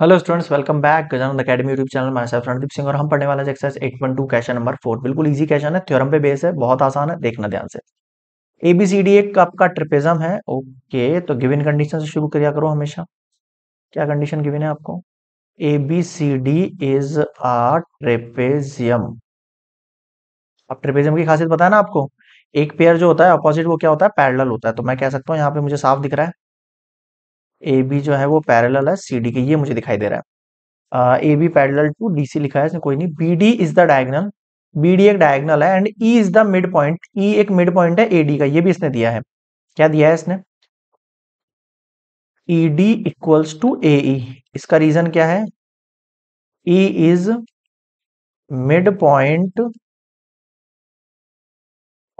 Hello students welcome back Gajanand academy YouTube channel मैं साहब रणदीप सिंह और हम पढ़ने वाले exercise eight two question number four बिल्कुल इजी क्वेश्चन है थ्योरम पे बेस है बहुत आसान है देखना ध्यान से ए बी सी डी एक आपका है ओके तो गिवन कंडीशन से शुरू किया करो हमेशा क्या कंडीशन गिविन है आपको A B C D is a trapezium अब ट्रिपेजियम की खासियत पता है ना आपको एक पेयर जो होता है अपोजिट वो क्या होता है पैरल होता है तो मैं कह सकता हूँ यहाँ पे मुझे साफ दिख रहा है ए बी जो है वो पैरल है सी डी के ये मुझे दिखाई दे रहा है A B parallel to D C लिखा है इसमें कोई नहीं B D is the diagonal B D एक डायगनल है and E is the mid point E एक मिड पॉइंट है ए डी का ये भी इसने दिया है क्या दिया है इसने E D equals to A इसका रीजन क्या है E is mid point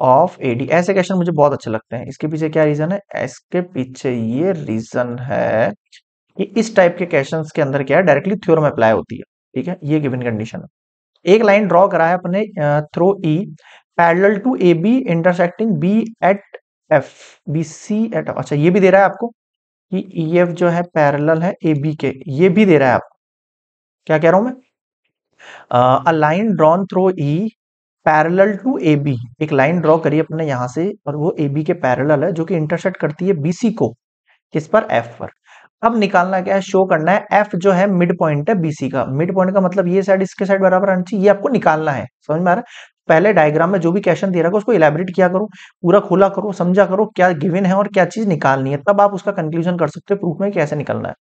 of AD ऐसे क्वेश्चन मुझे बहुत अच्छे लगते हैं इसके पीछे क्या रीजन है इसके पीछे ये रीजन है कि इस टाइप के क्वेश्चंस के अंदर क्या है डायरेक्टली थ्योरम अप्लाई होती है ठीक है ये गिवन कंडीशन है एक लाइन ड्रॉ करा है अपने through E parallel to A B intersecting B at F B C at F अच्छा ये भी दे रहा है आपको कि ई e एफ जो है पैरेलल है ए बी के ये भी दे रहा है आपको क्या कह रहा हूं मैं a line drawn through E parallel to A B एक लाइन ड्रॉ करिए अपने यहाँ से और वो ए बी के पैरेलल है जो कि इंटरसेक्ट करती है बीसी को किस पर एफ पर अब निकालना क्या है शो करना है एफ जो है मिड पॉइंट है बीसी का मिड पॉइंट का मतलब ये साइड इसके साइड बराबर आना चाहिए ये आपको निकालना है समझ में आ रहा है पहले डायग्राम में जो भी क्वेश्चन दे रहा है उसको इलेबरेट किया करो पूरा खोला करो समझा करो क्या गिवन है और क्या चीज निकालनी है तब आप उसका कंक्लूजन कर सकते हो प्रूफ में कैसे निकलना है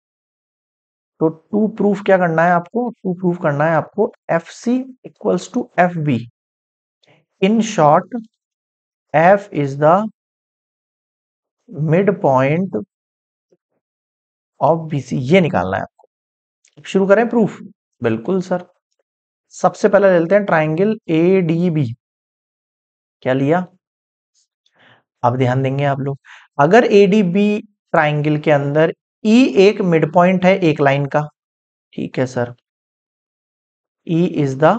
तो टू प्रूफ क्या करना है आपको टू प्रूफ करना है आपको F C equals to F B in short F is the mid point of C ये निकालना है आपको शुरू करें प्रूफ बिल्कुल सर सबसे पहले ले लेते हैं ट्राइंगल ए डी बी क्या लिया अब ध्यान देंगे आप लोग अगर ए डी बी ट्राइंगल के अंदर ई e एक मिड पॉइंट है एक लाइन का ठीक है sir E is the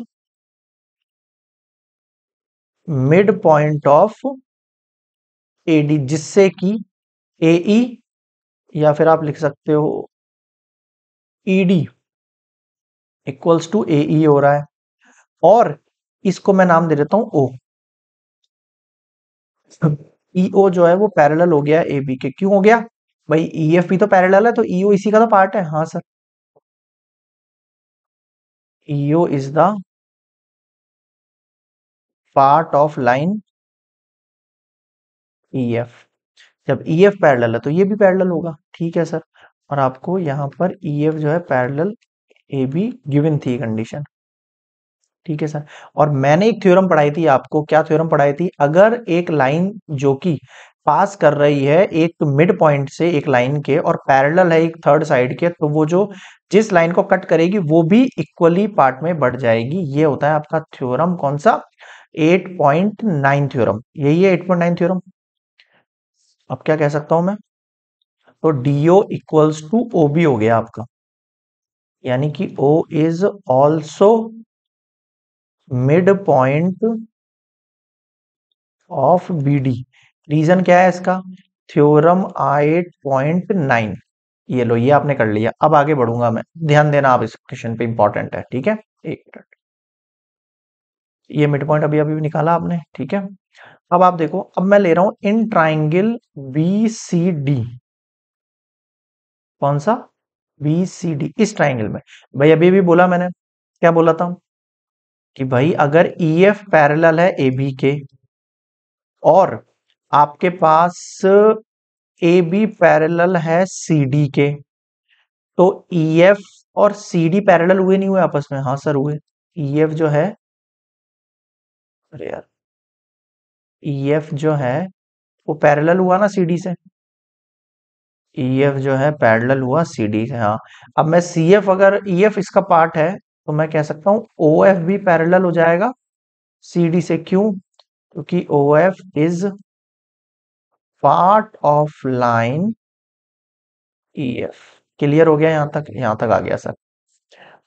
mid point of A D जिससे कि ए ई e या फिर आप लिख सकते हो E D equals to A E हो रहा है और इसको मैं नाम दे देता हूं ओ ईओ जो है वो पैरेलल हो गया ए बी के क्यों हो गया भाई ई एफ भी तो पैरेलल है तो ईओ e इसी का तो पार्ट है हाँ sir EO is the part of line E F जब ई एफ पैरल है तो ये भी पैरल होगा ठीक है सर और आपको यहाँ पर ई e एफ जो है पैरल ए बी गिवन थी कंडीशन ठीक है सर और मैंने एक थ्योरम पढ़ाई थी आपको क्या थ्योरम पढ़ाई थी अगर एक लाइन जो कि पास कर रही है एक मिड पॉइंट से एक लाइन के और पैरेलल है एक थर्ड साइड के तो वो जो जिस लाइन को कट करेगी वो भी इक्वली पार्ट में बढ़ जाएगी ये होता है आपका थ्योरम कौन सा 8.9 थ्योरम यही है 8.9 थ्योरम अब क्या कह सकता हूं मैं तो DO equals to O B हो गया आपका यानी कि O is also mid point of B D reason क्या है इसका थ्योरम एट पॉइंट नाइन ये लो ये आपने कर लिया अब आगे बढ़ूंगा मैं ध्यान देना आप इस क्वेश्चन पे इंपॉर्टेंट है ठीक है एक मिनट ये मिड पॉइंट अभी अभी निकाला आपने ठीक है अब आप देखो अब मैं ले रहा हूं in triangle B C D कौन सा बी सी डी इस ट्राइंगल में भाई अभी भी बोला मैंने क्या बोला था कि भाई अगर ई एफ पैरल है ए बी के और आपके पास ए बी पैरल है सी डी के तो ई e एफ और सी डी पैरल हुए नहीं हुए आपस में हाँ सर हुए ई e एफ जो है अरे यार ई e एफ जो है हाँ। वो पैरेलल हुआ ना सी डी से ई e एफ जो है पैरेलल हुआ सी डी से हाँ अब मैं सी एफ अगर ई e एफ इसका पार्ट है तो मैं कह सकता हूं ओ एफ भी पैरेलल हो जाएगा सी डी से क्यों क्योंकि O F is part of line E F clear हो गया यहां तक यहां तक आ गया सर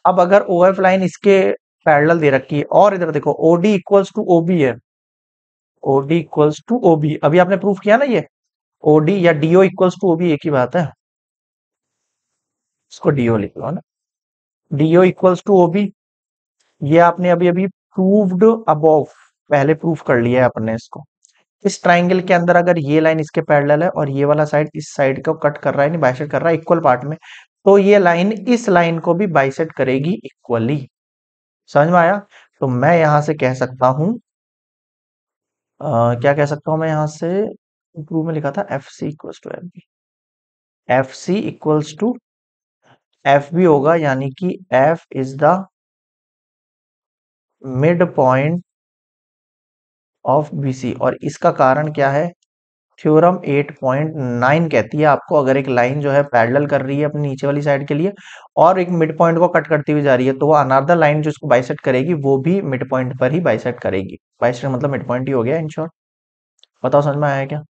अब अगर ओ एफ लाइन इसके पैरेलल दे रखी है और इधर देखो ओडी इक्वल्स टू ओबी है ओडी इक्वल्स टू ओबी अभी आपने प्रूफ किया ना ये ओडी या डीओ इक्वल्स टू ओबी एक ही बात है इसको डीओ लिख लो ना डीओ इक्वल्स टू ओबी ये आपने अभी अभी प्रूव्ड अबोव पहले प्रूफ कर लिया है अपने इसको इस ट्राइंगल के अंदर अगर ये लाइन इसके पैरेलल है और ये वाला साइड इस साइड को कट कर रहा है नहीं बाइसेट कर रहा है इक्वल पार्ट में तो ये लाइन इस लाइन को भी बाइसेट करेगी इक्वली समझ में आया तो मैं यहां से कह सकता हूं आ, क्या कह सकता हूं मैं यहां से प्रूव में लिखा था F C equals to F B F C equals to F B होगा यानी कि F is the mid point of B C और इसका कारण क्या है थ्योरम 8.9 कहती है आपको अगर एक लाइन जो है पैरेलल कर रही है अपनी नीचे वाली साइड के लिए और एक मिड पॉइंट को कट करती हुई जा रही है तो वो अनादर लाइन जो इसको बाइसेट करेगी वो भी मिड पॉइंट पर ही बाइसेट करेगी बाइसेट मतलब मिड पॉइंट ही हो गया इन शॉर्ट बताओ समझ में आया क्या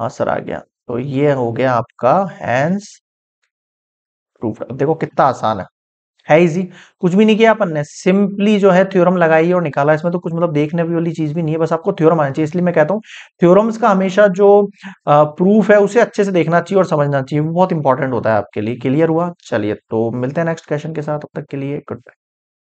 हाँ सर आ गया तो ये हो गया आपका हैंस प्रूफ देखो कितना आसान है है इजी कुछ भी नहीं किया अपन ने सिंपली जो है थ्योरम लगाई और निकाला इसमें तो कुछ मतलब देखने वाली चीज भी नहीं है बस आपको थ्योरम आना चाहिए इसलिए मैं कहता हूँ थ्योरम्स का हमेशा जो प्रूफ है उसे अच्छे से देखना चाहिए और समझना चाहिए वो बहुत इंपॉर्टेंट होता है आपके लिए क्लियर हुआ चलिए तो मिलते हैं नेक्स्ट क्वेश्चन के साथ अब तक के लिए गुड बाय